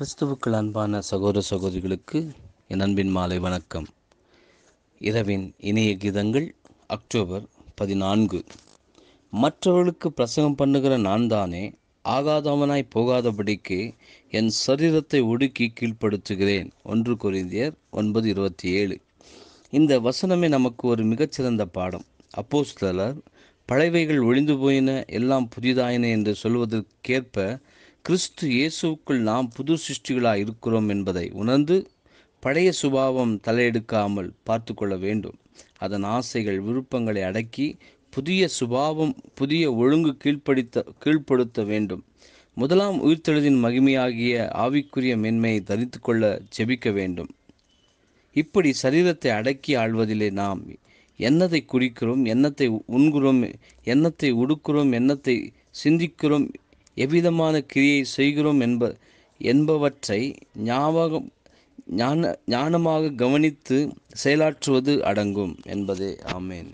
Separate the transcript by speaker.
Speaker 1: கிறிஸ்துவுக்குள் அன்பான சகோதர சகோதரிகளுக்கு என் அன்பின் மாலை வணக்கம் இரவின் இணைய கீதங்கள் அக்டோபர் பதினான்கு மற்றவர்களுக்கு பிரசங்கம் பண்ணுகிற நான் தானே ஆகாதவனாய் போகாதபடிக்கு என் சரீரத்தை ஒடுக்கி கீழ்ப்படுத்துகிறேன் ஒன்று குறிந்தியர் ஒன்பது இருபத்தி ஏழு இந்த வசனமே நமக்கு ஒரு மிகச்சிறந்த பாடம் அப்போஸ்தலர் பழவைகள் ஒழிந்து போயின எல்லாம் புதிதாயின என்று சொல்வதற்கேற்ப கிறிஸ்து இயேசுக்குள் நாம் புது சிருஷ்டிகளாக இருக்கிறோம் என்பதை உணர்ந்து பழைய சுபாவம் தலையெடுக்காமல் பார்த்து கொள்ள வேண்டும் அதன் ஆசைகள் விருப்பங்களை அடக்கி புதிய சுபாவம் புதிய ஒழுங்கு கீழ்ப்படுத்த கீழ்ப்படுத்த வேண்டும் முதலாம் உயிர்த்தெழுதின் மகிமையாகிய ஆவிக்குரிய மென்மையை தரித்து கொள்ள ஜெபிக்க வேண்டும் இப்படி சரீரத்தை அடக்கி ஆள்வதிலே நாம் எண்ணத்தை குறிக்கிறோம் எண்ணத்தை உண்கிறோம் எண்ணத்தை உடுக்கிறோம் எண்ணத்தை சிந்திக்கிறோம் எவ்விதமான கிரியை செய்கிறோம் என்ப என்பவற்றை ஞாபகம் ஞான ஞானமாக கவனித்து செயலாற்றுவது அடங்கும் என்பதே ஆமேன்